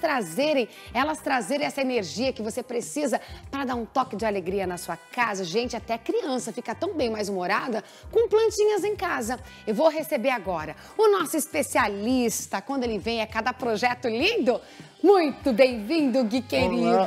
trazerem, elas trazerem essa energia que você precisa para dar um toque de alegria na sua casa. Gente, até criança fica tão bem mais humorada com plantinhas em casa. Eu vou receber agora o nosso especialista. Quando ele vem, é cada projeto lindo. Muito bem-vindo, Gui querido. Olá,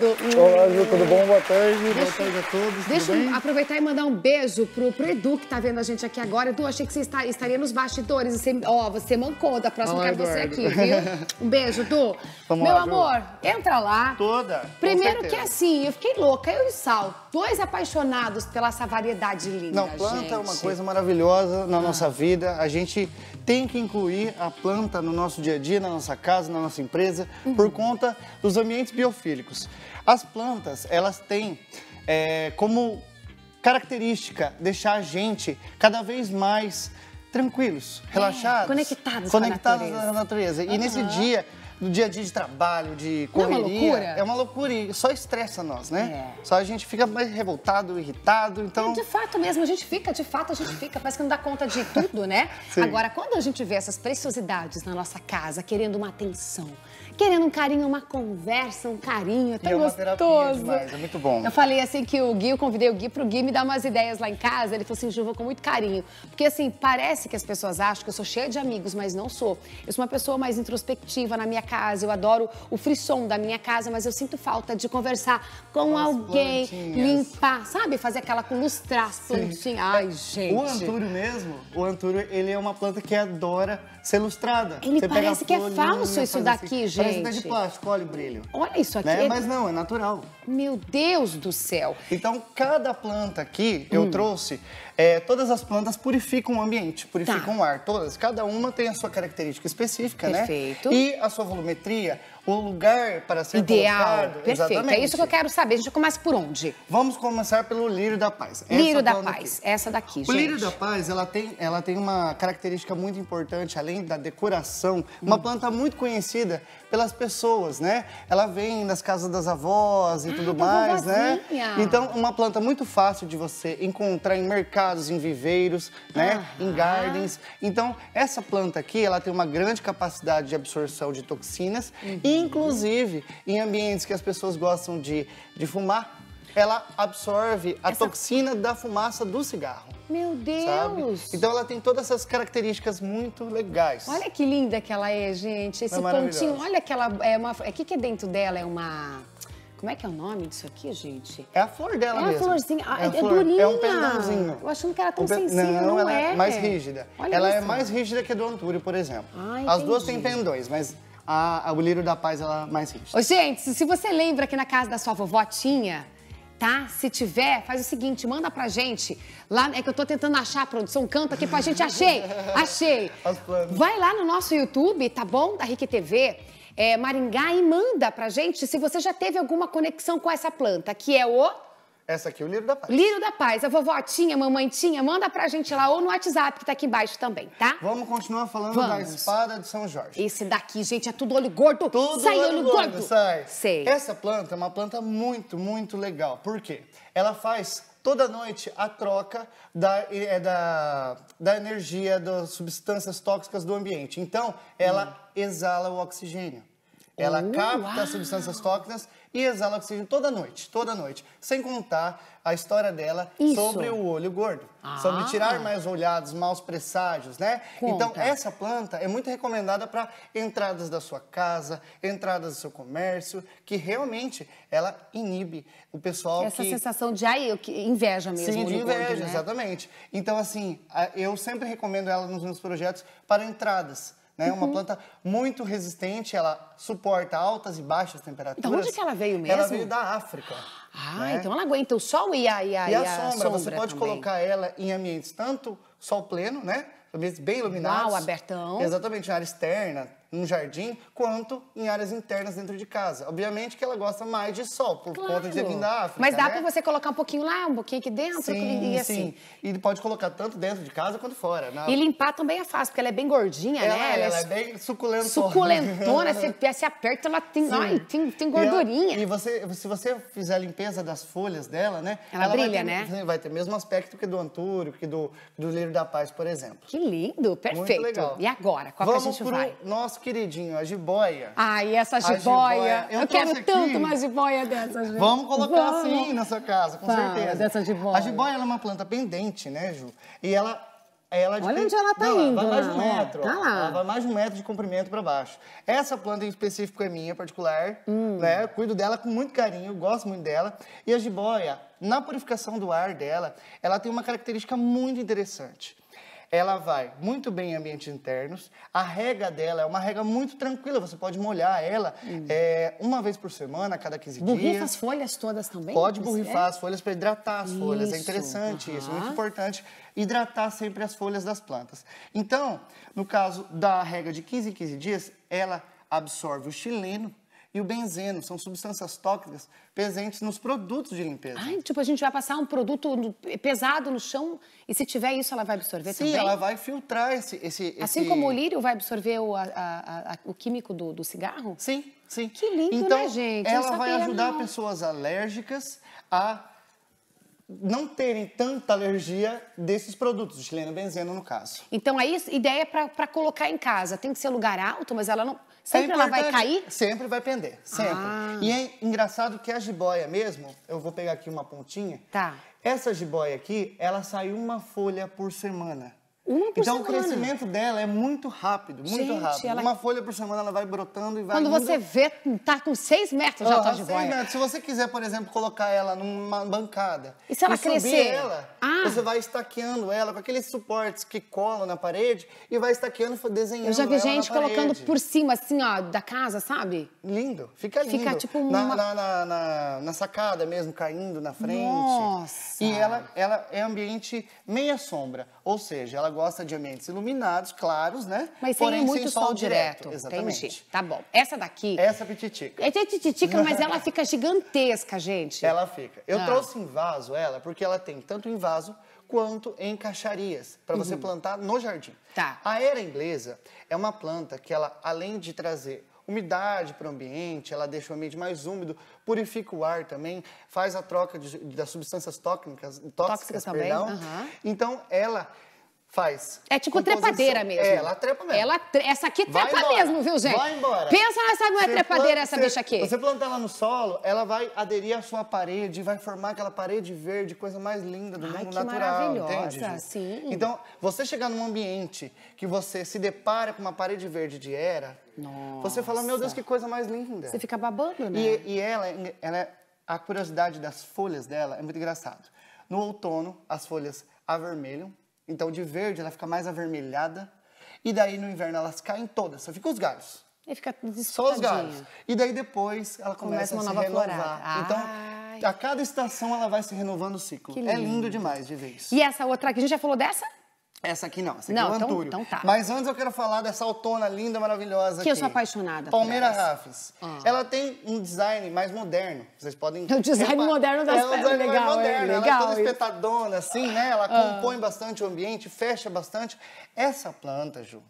Olá Ju, tudo bom? Boa tarde, deixa, boa tarde a todos. Deixa eu bem? aproveitar e mandar um beijo pro, pro Edu, que tá vendo a gente aqui agora. Edu, achei que você está, estaria nos bastidores. Você, ó, você mancou, da próxima Olá, quero Eduardo. você aqui, viu? Um beijo, Edu. Vamos Meu lá, amor, entra lá. Toda. Primeiro que assim, eu fiquei louca, eu salto dois apaixonados pela essa variedade linda, Não, planta gente. é uma coisa maravilhosa na ah. nossa vida. A gente tem que incluir a planta no nosso dia a dia, na nossa casa, na nossa empresa, uhum. por conta dos ambientes biofílicos. As plantas, elas têm é, como característica deixar a gente cada vez mais tranquilos, é, relaxados. É, conectados, conectados à natureza. À natureza. Uhum. E nesse dia do dia a dia de trabalho, de correria. Não é uma loucura. É uma loucura só estressa nós, né? É. Só a gente fica mais revoltado, irritado, então... de fato mesmo, a gente fica, de fato a gente fica, parece que não dá conta de tudo, né? Agora, quando a gente vê essas preciosidades na nossa casa, querendo uma atenção, querendo um carinho, uma conversa, um carinho, é tão e é gostoso. É, muito bom. Eu falei assim que o Gui, eu convidei o Gui pro Gui me dar umas ideias lá em casa. Ele falou assim, Ju, vou com muito carinho. Porque assim, parece que as pessoas acham que eu sou cheia de amigos, mas não sou. Eu sou uma pessoa mais introspectiva na minha casa, eu adoro o frisson da minha casa, mas eu sinto falta de conversar com, com alguém, limpar, sabe? Fazer aquela com lustrar as plantinhas. É, Ai, gente. O Antúrio mesmo, o Antúrio, ele é uma planta que adora ser lustrada. Ele Você parece que é falso isso assim. daqui, assim. gente parece até de plástico, olha o brilho. Olha isso aqui. Né? É... Mas não, é natural. Meu Deus do céu. Então, cada planta aqui, eu hum. trouxe é, todas as plantas purificam o ambiente, purificam tá. o ar. Todas, cada uma tem a sua característica específica, Perfeito. né? Perfeito. E a sua volumetria, o lugar para ser Ideal. colocado. Perfeito. É exatamente. É isso que eu quero saber. A gente começa por onde? Vamos começar pelo lírio da paz. Lírio da paz, aqui. essa daqui, o gente. O lírio da paz, ela tem, ela tem uma característica muito importante, além da decoração, hum. uma planta muito conhecida pelas pessoas, né? Ela vem das casas das avós e ah, tudo mais, né? Então, uma planta muito fácil de você encontrar em mercado casas, em viveiros, né? Uhum. Em gardens. Então, essa planta aqui, ela tem uma grande capacidade de absorção de toxinas, uhum. inclusive em ambientes que as pessoas gostam de, de fumar, ela absorve a Essa... toxina da fumaça do cigarro. Meu Deus! Sabe? Então ela tem todas essas características muito legais. Olha que linda que ela é, gente. Esse é pontinho, olha que ela é uma. O é que, que é dentro dela? É uma. Como é que é o nome disso aqui, gente? É a flor dela mesmo. É a florzinha. Ah, é, a é durinha. É um pedãozinho. Eu achando que era tão pe... sensível, não, não é. é mais rígida. Olha ela é isso. é mais rígida que a do Antúrio, por exemplo. Ai, ah, As entendi. duas têm pendões, mas a, a, o Lírio da Paz ela é mais rígida. gente, se você lembra que na casa da sua vovó tinha... Tá? Se tiver, faz o seguinte, manda pra gente. Lá é que eu tô tentando achar a produção, canta aqui pra gente. Achei! Achei! Vai lá no nosso YouTube, tá bom? Da Rique TV é, Maringá e manda pra gente se você já teve alguma conexão com essa planta, que é o... Essa aqui é o Lírio da Paz. Lírio da Paz. A vovó tinha, mamãe tinha, manda pra gente lá ou no WhatsApp que tá aqui embaixo também, tá? Vamos continuar falando Vamos. da espada de São Jorge. Esse daqui, gente, é tudo olho gordo. Tudo sai olho, olho gordo. gordo. Sai. Sei. Essa planta é uma planta muito, muito legal. Por quê? Ela faz toda noite a troca da, é, da, da energia das substâncias tóxicas do ambiente. Então, ela hum. exala o oxigênio. Ela oh, capta uau. substâncias tóxicas e exala oxigênio toda noite, toda noite. Sem contar a história dela Isso. sobre o olho gordo, ah. sobre tirar mais olhados, maus presságios, né? Conta. Então, essa planta é muito recomendada para entradas da sua casa, entradas do seu comércio, que realmente ela inibe o pessoal essa que... sensação de ai, inveja mesmo. Sim, de inveja, gordo, né? exatamente. Então, assim, eu sempre recomendo ela nos meus projetos para entradas né? Uhum. Uma planta muito resistente, ela suporta altas e baixas temperaturas. Então, onde que ela veio mesmo? Ela veio da África. Ah, né? então ela aguenta o sol e a, e a, e a, e a sombra. sombra. Você pode também. colocar ela em ambientes tanto sol pleno, né? ambientes bem iluminados. Uau, abertão. Exatamente, em área externa, num jardim, quanto em áreas internas dentro de casa. Obviamente que ela gosta mais de sol, por claro. conta de vir da África. Mas dá né? para você colocar um pouquinho lá, um pouquinho aqui dentro sim, e assim. Sim, e pode colocar tanto dentro de casa quanto fora. Na... Né? E limpar também é fácil, porque ela é bem gordinha, ela, né? Ela, é, ela é, é bem suculentona. Suculentona, se se aperta, ela tem, ai, tem, tem gordurinha. E, ela, e, você, se você fizer a limpeza das folhas dela, né? Ela, ela brilha, vai ter, né? Vai ter o mesmo aspecto que do antúrio, que do, do livro da paz, por exemplo. Que lindo, perfeito. Muito legal. E agora, qual Vamos que a gente pro vai? nosso queridinho, a jiboia. Ai, essa jiboia. Eu, eu quero aqui. tanto uma jiboia dessa. Gente. Vamos colocar Vamos. assim na sua casa, com Fala, certeza. Dessa jiboia. A jiboia é uma planta pendente, né, Ju? E ela ela é Olha onde ela tá não, indo. Ela vai mais de um né? metro. Tá lá. Ela vai mais de um metro de comprimento para baixo. Essa planta em específico é minha, particular. Hum. Né? cuido dela com muito carinho, gosto muito dela. E a jiboia, na purificação do ar dela, ela tem uma característica muito interessante ela vai muito bem em ambientes internos. A rega dela é uma rega muito tranquila, você pode molhar ela hum. é, uma vez por semana, a cada 15 dias. Burrifa as folhas todas também? Pode borrifar é? as folhas para hidratar as isso. folhas. É interessante uhum. isso, muito importante. Hidratar sempre as folhas das plantas. Então, no caso da rega de 15 em 15 dias, ela absorve o chileno, e o benzeno, são substâncias tóxicas presentes nos produtos de limpeza. Ai, tipo, a gente vai passar um produto pesado no chão e se tiver isso, ela vai absorver Sim, também? Sim, ela vai filtrar esse... esse assim como o lírio vai absorver o, a, a, a, o químico do, do cigarro? Sim. Sim. Que lindo, né, então, né, gente? Ela vai ajudar não. pessoas alérgicas a não terem tanta alergia desses produtos, de chileno benzeno no caso. Então, aí, é ideia para colocar em casa. Tem que ser lugar alto, mas ela não. Sempre ela vai cair? Sempre vai pender, sempre. Ah. E é engraçado que a jiboia mesmo, eu vou pegar aqui uma pontinha. Tá. Essa jiboia aqui, ela sai uma folha por semana. Uma por então semana. o crescimento dela é muito rápido, muito Gente, rápido. Ela... Uma folha por semana ela vai brotando e vai. Quando você vê, tá com 6 metros tá de oh, Seis metros. Se você quiser, por exemplo, colocar ela numa bancada e se ela e crescer, ela, ah. você vai estaqueando ela com aqueles suportes que colam na parede e vai estaqueando, desenhando. Eu já vi gente colocando por cima, assim, ó, da casa, sabe? Lindo, fica lindo. Fica tipo uma... na, na, na, na, na sacada mesmo, caindo na frente. Nossa. E ela, ela é ambiente meia sombra, ou seja, ela gosta de ambientes iluminados, claros, né? Mas Porém, sem muito sem sol, sol direto. direto. Exatamente. Entendi. Tá bom. Essa daqui. Essa é pititica. É pititica, mas ela fica gigantesca, gente. Ela fica. Eu ah. trouxe em vaso ela porque ela tem tanto em vaso quanto em caixarias para uhum. você plantar no jardim. Tá. A era inglesa é uma planta que ela além de trazer umidade para o ambiente, ela deixa o ambiente mais úmido, purifica o ar também, faz a troca de, de, das substâncias tóxicas, tóxicas, tóxicas perdão. Uhum. Então, ela Faz. É tipo trepadeira é, mesmo. É, ela trepa mesmo. Ela tre... Essa aqui é trepa mesmo, viu, gente? Vai embora. Pensa nessa não é trepadeira, planta, essa você, bicha aqui. Você planta ela no solo, ela vai aderir à sua parede, vai formar aquela parede verde, coisa mais linda do Ai, mundo que natural. Maravilhosa, entende, sim. Então, você chegar num ambiente que você se depara com uma parede verde de era, Nossa. você fala, meu Deus, que coisa mais linda. Você fica babando, né? E, e ela, é, ela, a curiosidade das folhas dela é muito engraçado. No outono, as folhas avermelham, então, de verde, ela fica mais avermelhada. E daí, no inverno, elas caem todas, só ficam os galhos. E fica Só os galhos. E daí, depois, ela começa, começa a se renovar. Ah. Então, a cada estação, ela vai se renovando o ciclo. É lindo demais de vez. E essa outra aqui, a gente já falou dessa? Essa aqui não, essa aqui é não, é o Antúrio. Então, tá. Mas antes eu quero falar dessa autona linda, maravilhosa. Que aqui. eu sou apaixonada. Palmeira Raffes. Ah. Ela tem um design mais moderno. Vocês podem. O design Repa... moderno das é pernas. É, é legal, moderno. É, legal, ela é toda espetadona, assim, né? Ela ah. compõe bastante o ambiente, fecha bastante. Essa planta, Ju,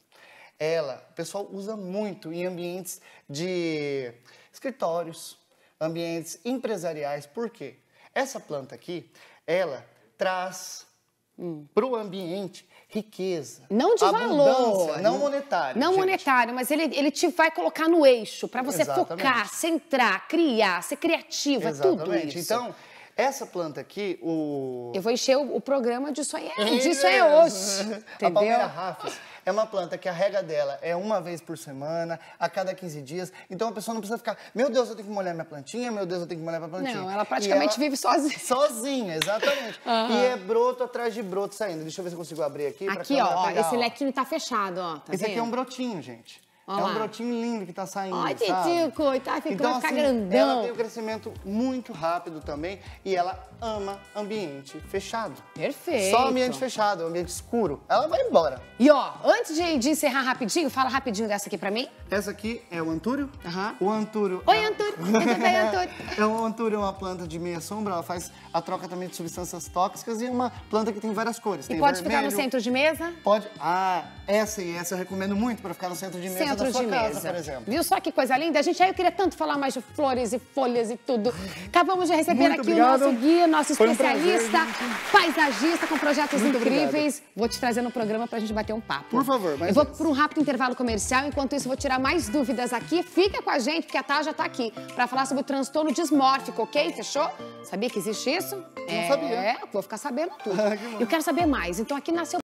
ela, o pessoal usa muito em ambientes de escritórios, ambientes empresariais. Por quê? Essa planta aqui, ela traz Hum. Para o ambiente, riqueza. Não de valor. Não monetário. Não gente. monetário, mas ele, ele te vai colocar no eixo para você Exatamente. focar, centrar, criar, ser criativa, Exatamente. tudo isso. Então, essa planta aqui, o. Eu vou encher o, o programa disso aí, é, disso é hoje. Entendeu? A Palmeira Raffes. É uma planta que a rega dela é uma vez por semana, a cada 15 dias. Então a pessoa não precisa ficar, meu Deus, eu tenho que molhar minha plantinha, meu Deus, eu tenho que molhar minha plantinha. Não, ela praticamente ela... vive sozinha. Sozinha, exatamente. Uhum. E é broto atrás de broto saindo. Deixa eu ver se eu consigo abrir aqui. Aqui, ó, esse lequinho tá fechado, ó. Tá esse vendo? aqui é um brotinho, gente. Olha é um brotinho lindo que tá saindo, Ai, Titico, tá ficando então, assim, grandão. Ela tem um crescimento muito rápido também e ela ama ambiente fechado. Perfeito. Só ambiente fechado, ambiente escuro. Ela vai embora. E ó, antes de, de encerrar rapidinho, fala rapidinho dessa aqui pra mim. Essa aqui é o antúrio. Uhum. O antúrio... Oi, é... antúrio. Tudo bem, antúrio? é o antúrio é uma planta de meia sombra, ela faz a troca também de substâncias tóxicas e é uma planta que tem várias cores. Tem e pode vermelho, ficar no centro de mesa? Pode. Ah, essa e essa eu recomendo muito pra ficar no centro de mesa centro de mesa. Viu só que coisa linda? A gente aí eu queria tanto falar mais de flores e folhas e tudo. Acabamos de receber Muito aqui obrigado. o nosso guia, nosso especialista, um prazer, paisagista com projetos Muito incríveis. Obrigado. Vou te trazer no programa pra gente bater um papo. Por favor, mas Eu vou para um rápido intervalo comercial, enquanto isso vou tirar mais dúvidas aqui. Fica com a gente, porque a Tá já tá aqui para falar sobre o transtorno dismórfico, ok? Fechou? Sabia que existe isso? Não é, sabia. É, vou ficar sabendo tudo. Ah, eu quero saber mais. Então aqui nasceu